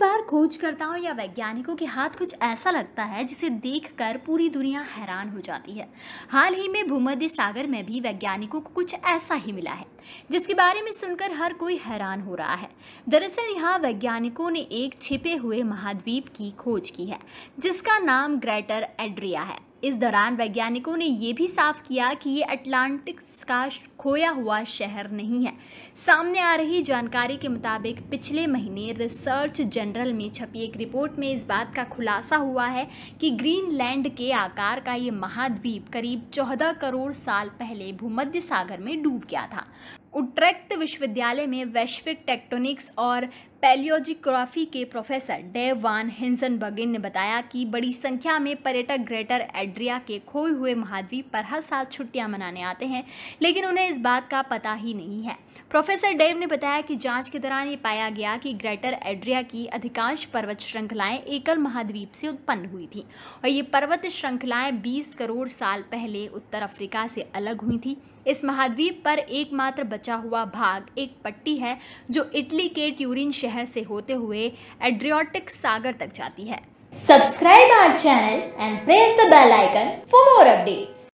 बार खोजकर्ताओं या वैज्ञानिकों के हाथ कुछ ऐसा लगता है जिसे देखकर पूरी दुनिया हैरान हो जाती है हाल ही में भूमध्य सागर में भी वैज्ञानिकों को कुछ ऐसा ही मिला है जिसके बारे में सुनकर हर कोई हैरान हो रहा है दरअसल यहाँ वैज्ञानिकों ने एक छिपे हुए महाद्वीप की खोज की है जिसका नाम ग्रेटर एड्रिया है इस दौरान वैज्ञानिकों ने यह भी साफ किया कि ये अटलांटिक्स का खोया हुआ शहर नहीं है सामने आ रही जानकारी के मुताबिक पिछले महीने रिसर्च जनरल में छपी एक रिपोर्ट में इस बात का खुलासा हुआ है कि ग्रीनलैंड के आकार का ये महाद्वीप करीब चौदह करोड़ साल पहले भूमध्य सागर में डूब गया था उत्तरक्त विश्वविद्यालय में वैश्विक टेक्टोनिक्स और पेलियोजिक्राफी के प्रोफेसर डेव वान बगिन ने बताया कि बड़ी संख्या में पर्यटक ग्रेटर एड्रिया के खोए हुए महाद्वीप पर हर साल छुट्टियां मनाने आते हैं लेकिन उन्हें इस बात का पता ही नहीं है प्रोफेसर डेव ने बताया कि जांच के दौरान ये पाया गया कि ग्रेटर एड्रिया की अधिकांश पर्वत श्रृंखलाएं एकल महाद्वीप से उत्पन्न हुई थी और ये पर्वत श्रृंखलाएं बीस करोड़ साल पहले उत्तर अफ्रीका से अलग हुई थी इस महाद्वीप पर एकमात्र बचा हुआ भाग एक पट्टी है जो इटली के ट्यूरिन शहर शहर से होते हुए एड्रियोटिक सागर तक जाती है subscribe our channel and press the bell icon for more updates